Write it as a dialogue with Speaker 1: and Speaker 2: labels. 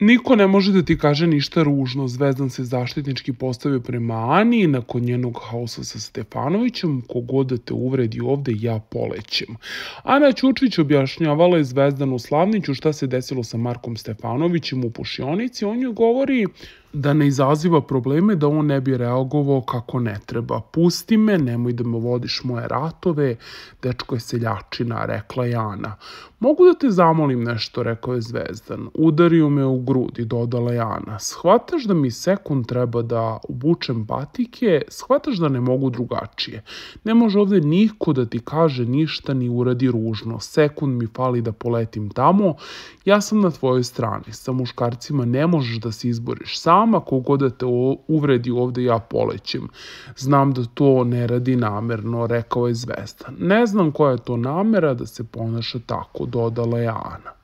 Speaker 1: Niko ne može da ti kaže ništa ružno. Zvezdan se zaštitnički postavio prema Ani i nakon njenog haosa sa Stefanovićem, kogod da te uvredi ovde, ja polećem. Ana Ćučić objašnjavala je Zvezdanu Slavniću šta se desilo sa Markom Stefanovićem u pušionici. On joj govori da ne izaziva probleme da on ne bi reagovao kako ne treba. Pusti me, nemoj da me vodiš moje ratove, dečko je seljačina, rekla je Ana. Mogu da te zamolim nešto, rekao je Zvezdan. Udario me u grudi, dodala je Ana. Shvataš da mi sekund treba da obučem batike, shvataš da ne mogu drugačije. Ne može ovde niko da ti kaže ništa ni uradi ružno. Sekund mi fali da poletim tamo. Ja sam na tvojoj strani. Sa muškarcima ne možeš da se izboriš sama. Kogo da te uvredi ovde ja polećem. Znam da to ne radi namerno, rekao je Zvezda. Ne znam koja je to namera da se ponaša tako, dodala je Ana.